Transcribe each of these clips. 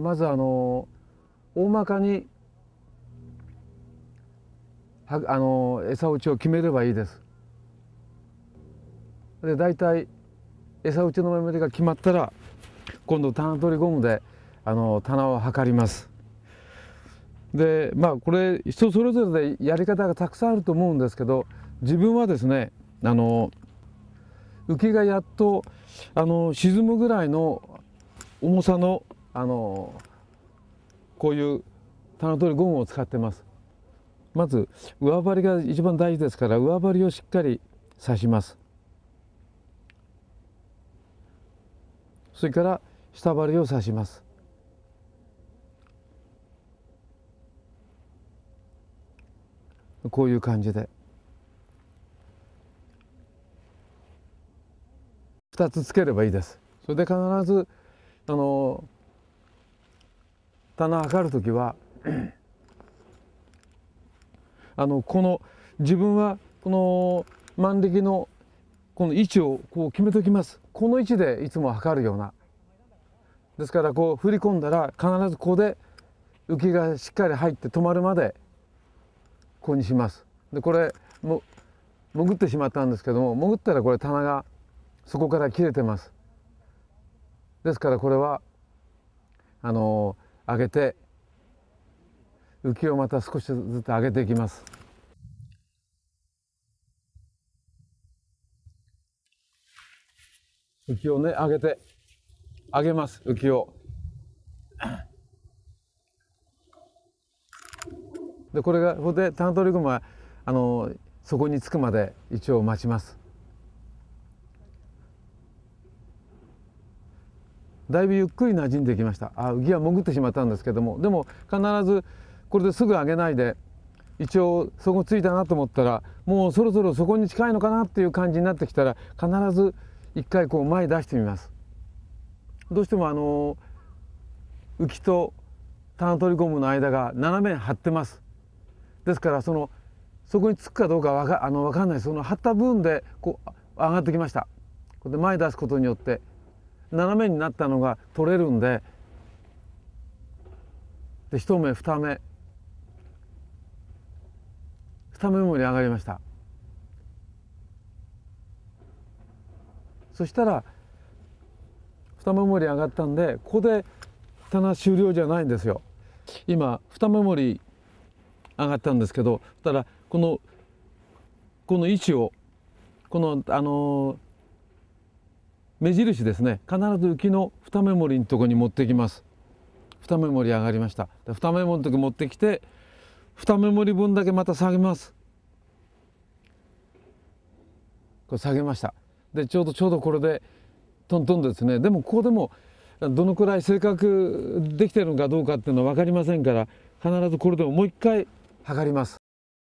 まずあの大まかにはあの餌打ちを決めればいいです。で大体餌打ちの目盛りが決まったら今度棚取りゴムであの棚を測ります。でまあこれ人それぞれでやり方がたくさんあると思うんですけど自分はですねあの浮きがやっとあの沈むぐらいの重さのあのこういう棚取りゴムを使ってますまず上張りが一番大事ですから上張りをしっかり刺しますそれから下りを刺しますこういう感じで2つつければいいですそれで必ずあの棚測る時はあのこの自分はこの万力のこの位置をこう決めておきますこの位置でいつも測るようなですからこう振り込んだら必ずここで浮きがしっかり入って止まるまでここにしますでこれも潜ってしまったんですけども潜ったらこれ棚がそこから切れてますですからこれはあの上げて浮きをまた少しずつ上げていきます。浮きをね上げて上げます浮きを。でこれがここでタナトリグマあのそこに着くまで一応待ちます。だいぶゆっくり馴染んできましたあ浮きは潜ってしまったんですけどもでも必ずこれですぐ上げないで一応そこついたなと思ったらもうそろそろそこに近いのかなっていう感じになってきたら必ず一回こう前出してみますどうしてもあの浮きとタナトリゴムの間が斜め張ってますですからそのそこにつくかどうかわかあのわかんないその張った分でこう上がってきましたこれで前出すことによって斜めになったのが取れるんでで1目2目2目盛り上がりましたそしたら2目盛り上がったんでここで棚終了じゃないんですよ今2目盛り上がったんですけどたらこのこの位置をこのあの目印ですね必ず浮きの二目盛りのところに持ってきます二目盛り上がりました二目盛りのと時持ってきて二目盛り分だけまた下げますこれ下げましたでちょうどちょうどこれでトントンですねでもここでもどのくらい正確できてるのかどうかっていうのは分かりませんから必ずこれでももう一回測ります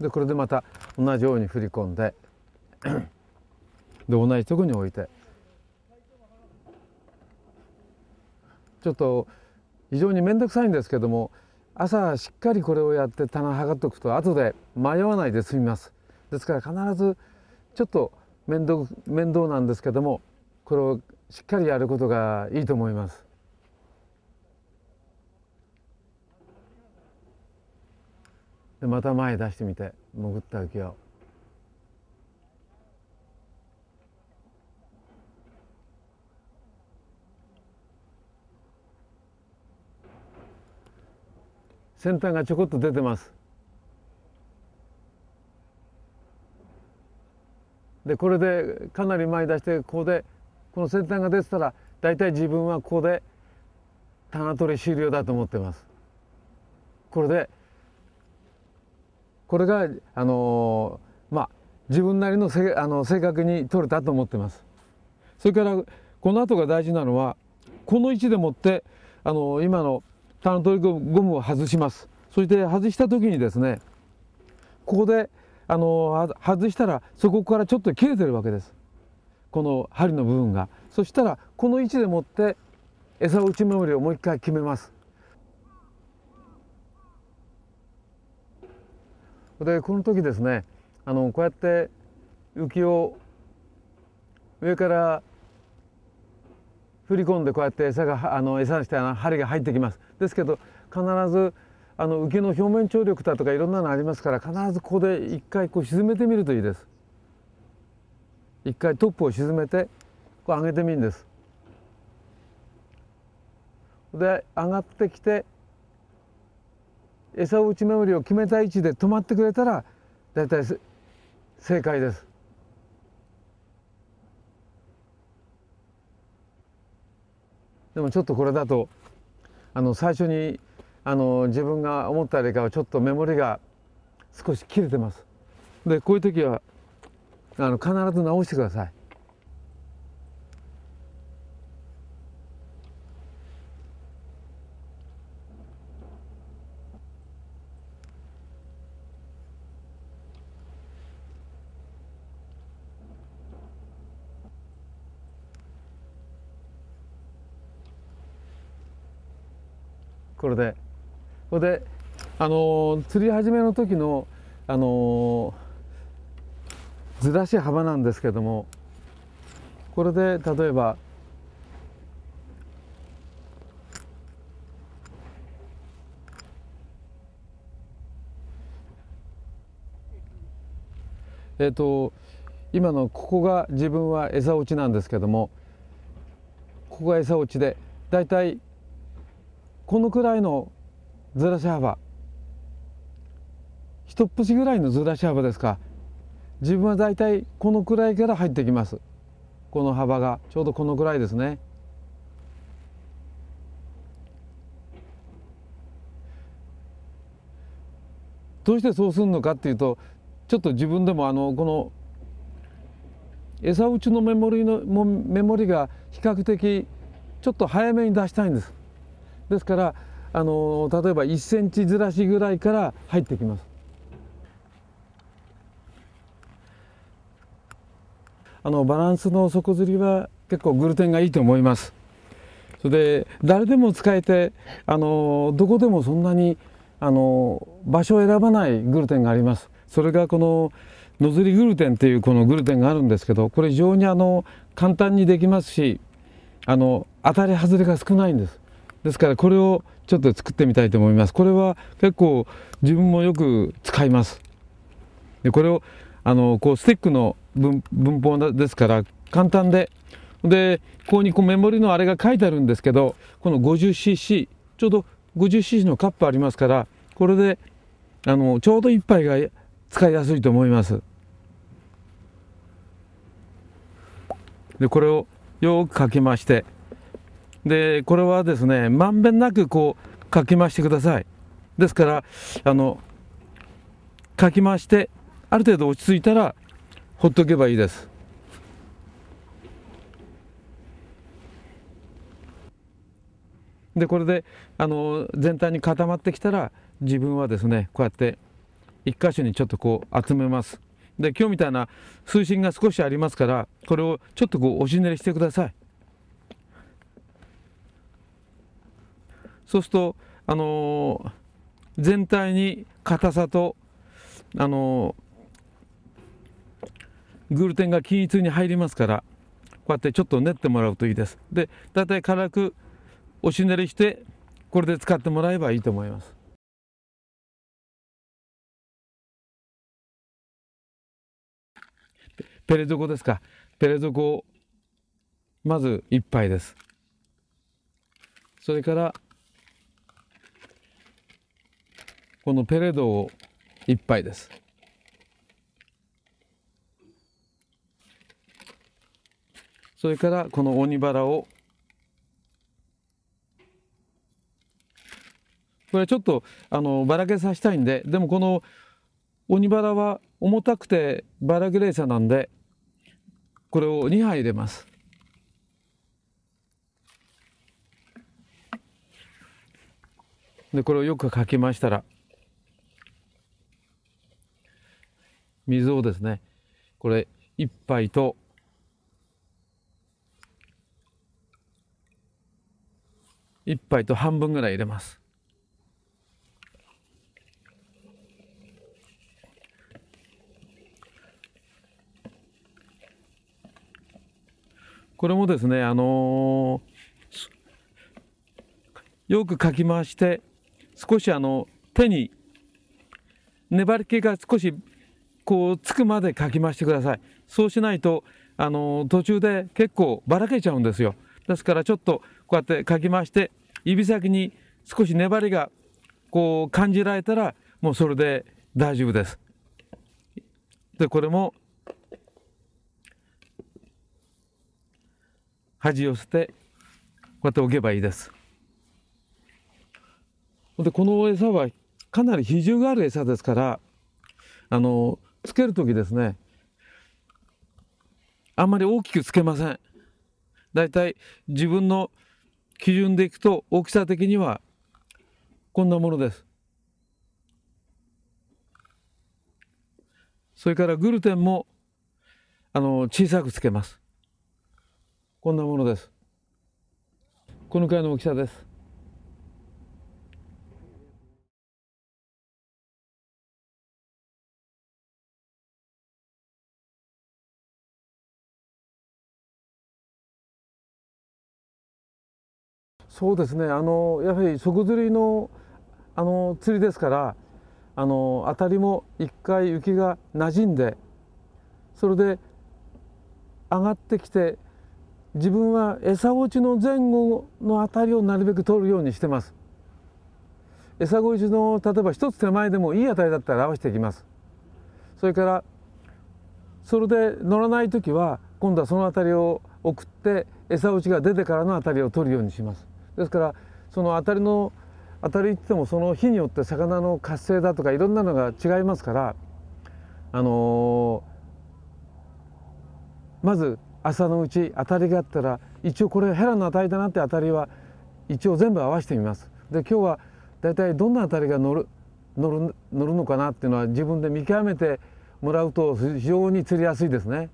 でこれでまた同じように振り込んでで同じとこに置いてちょっと非常に面倒くさいんですけども朝しっかりこれをやって棚測っておくと後で迷わないで済みますですから必ずちょっと面倒面倒なんですけどもこれをしっかりやることがいいと思います。でまた前出してみて潜った浮きを。先端がちょこっと出てますでこれでかなり前に出してここでこの先端が出てたら大体自分はここで棚取り終了だと思ってますこれでこれがあのー、まあ自分なりのせあの正確に取れたと思ってますそれからこの後が大事なのはこの位置でもってあの今のあのトリゴムを外しますそして外した時にですねここであの外したらそこからちょっと切れてるわけですこの針の部分がそしたらこの位置でもって餌打ち守りをもう一回決めますでこの時ですねあのこうやって浮きを上から振り込んでこうやって餌があの餌したような針が入ってきますですけど必ずあの受けの表面張力だとかいろんなのありますから必ずここで一回こう沈めてみるといいです一回トップを沈めてこう上げてみるんですで上がってきて餌を打ち目盛りを決めた位置で止まってくれたらだいたい正解ですでもちょっとこれだとあの最初にあの自分が思ったよりかはちょっとメモリが少し切れてます。でこういう時はあの必ず直してください。これでこれであの釣り始めの時のあのずらし幅なんですけどもこれで例えばえっ、ー、と今のここが自分は餌落ちなんですけどもここが餌落ちでだいたいこのくらいのずらし幅一節ぐらいのずらし幅ですか自分はだいたいこのくらいから入ってきますこの幅がちょうどこのくらいですねどうしてそうするのかっていうとちょっと自分でもあのこの餌打ちのメモリのメモリが比較的ちょっと早めに出したいんですですからあの例えば1センチずらしぐらいから入ってきます。あのバランスの底ずりは結構グルテンがいいと思います。それで誰でも使えてあのどこでもそんなにあの場所を選ばないグルテンがあります。それがこのノズリグルテンっていうこのグルテンがあるんですけどこれ非常にあの簡単にできますしあの当たり外れが少ないんです。ですからこれをちょっと作ってみたいと思いますこれは結構自分もよく使いますでこれをあのこうスティックの文法ですから簡単ででここにこうメモリのあれが書いてあるんですけどこの 50cc ちょうど 50cc のカップありますからこれであのちょうど1杯が使いやすいと思いますでこれをよくかけましてでこれはですねまんべんなくこうかき回してくださいですからあのかき回してある程度落ち着いたらほっとけばいいですでこれであの全体に固まってきたら自分はですねこうやって一箇所にちょっとこう集めますで今日みたいな水深が少しありますからこれをちょっとこう押し練りしてくださいそうすると、あのー、全体に硬さと、あのー、グルテンが均一に入りますからこうやってちょっと練ってもらうといいですで大体辛くおしねりしてこれで使ってもらえばいいと思います。ペレ底ですかペレ底をまず1杯ですそれからこのペレドをぱいです。それからこの鬼バラをこれちょっとあのばらけさせたいんででもこの鬼バラは重たくてバラグレーサなんでこれを2杯入れます。でこれをよくかきましたら水をですねこれ1杯と1杯と半分ぐらい入れますこれもですね、あのー、よくかき回して少しあの手に粘り気が少しこうつくまでかき回してくださいそうしないとあの途中で結構ばらけちゃうんですよですからちょっとこうやってかき回して指先に少し粘りがこう感じられたらもうそれで大丈夫ですでこれも端を捨てこうやって置けばいいですでこの餌はかなり比重がある餌ですからあのつける時ですねあんまり大きくつけませんだいたい自分の基準でいくと大きさ的にはこんなものですそれからグルテンもあの小さくつけますこんなものですこのくらいの大きさですそうですねあのやはり底釣りのあの釣りですからあの当たりも一回雪が馴染んでそれで上がってきて自分は餌落ちの前後のあたりをなるべく取るようにしてます餌越しの例えば一つ手前でもいいあたりだったら合わせていきますそれからそれで乗らない時は今度はそのあたりを送って餌落ちが出てからのあたりを取るようにしますですからその当たりの当たりってってもその日によって魚の活性だとかいろんなのが違いますからあのー、まず朝のうち当たりがあったら一応これヘラのりだなって当たりは一応全部合わせてみます。で今日は大体どんな当たりが乗る乗る乗るのかなっていうのは自分で見極めてもらうと非常に釣りやすいですね。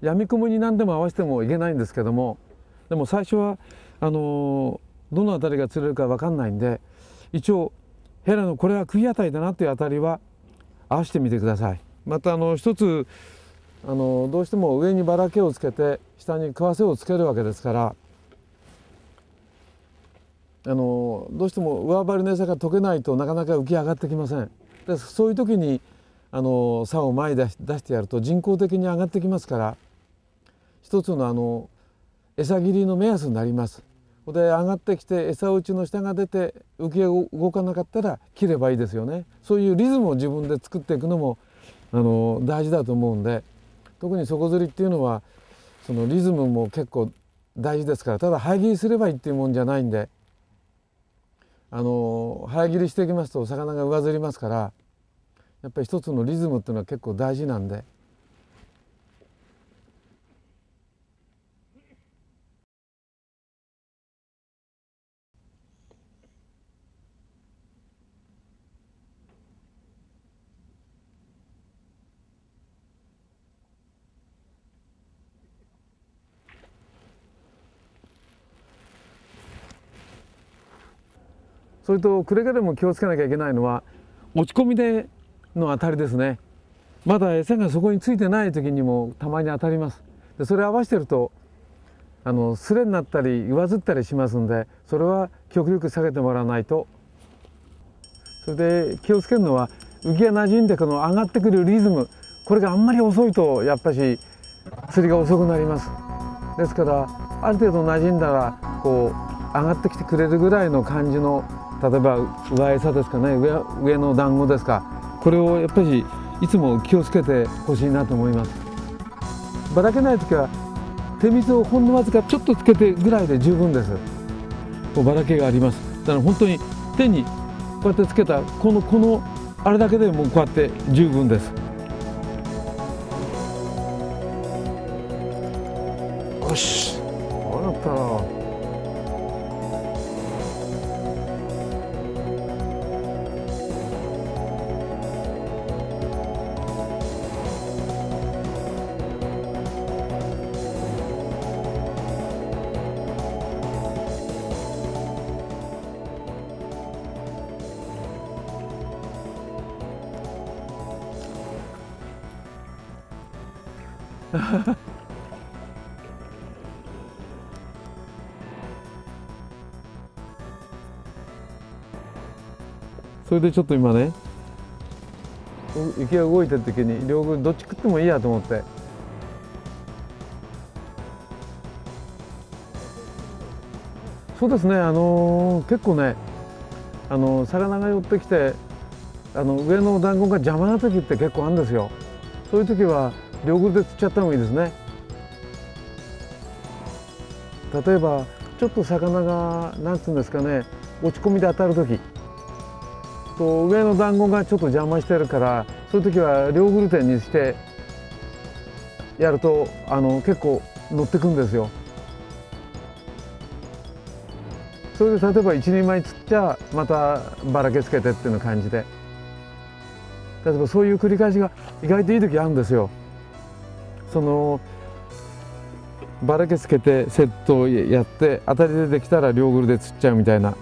やみくもに何でも合わせてもいけないんですけどもでも最初はあのどの辺りが釣れるか分かんないんで一応ヘラのこれは釘あたりだなっていう辺りは合わせてみてください。またあの一つあのどうしても上にばらけをつけて下に食わせをつけるわけですからあのどうしても上張りの餌が溶けないとなかなか浮き上がってきません。でそういう時にあの竿を前に出してやると人工的に上がってきますから一つのあの餌切りの目安になりますで上がってきて餌打ちの下が出て浮きが動かなかったら切ればいいですよねそういうリズムを自分で作っていくのもあの大事だと思うんで特に底釣りっていうのはそのリズムも結構大事ですからただ生え切りすればいいっていうもんじゃないんであのえ切りしていきますと魚が上ずりますからやっぱり一つのリズムっていうのは結構大事なんで。それとくれぐれも気をつけなきゃいけないのは落ち込みでの当たりですねまだ餌がそこについてない時にもたまに当たりますでそれ合わせてるとあのスレになったり上ずったりしますんでそれは極力下げてもらわないとそれで気をつけるのは浮きが馴染んでこの上がってくるリズムこれがあんまり遅いとやっぱし釣りが遅くなりますですからある程度馴染んだらこう上がってきてくれるぐらいの感じの例えば上餌ですかね上上の団子ですかこれをやっぱりいつも気をつけてほしいなと思いますばらけない時は手水をほんのわずかちょっとつけてぐらいで十分ですこうばらけがありますだから本当に手にこうやってつけたこのこのあれだけでもうこうやって十分ですそれでちょっと今ね雪が動いてる時に両軍どっち食ってもいいやと思ってそうですねあのー、結構ねあのー、魚が寄ってきてあの上の弾痕が邪魔な時って結構あるんですよそういう時は両腕で釣っちゃった方がいいですね例えばちょっと魚が何て言うんですかね落ち込みで当たる時と上の団子がちょっと邪魔してるからそういう時は両グルテンにしてやるとあの結構乗ってくんですよそれで例えば一人前釣っちゃまたばらけつけてっていう感じで例えばそういう繰り返しが意外といい時あるんですよそのばらけつけてセットをやって当たり出てきたら両グルで釣っちゃうみたいな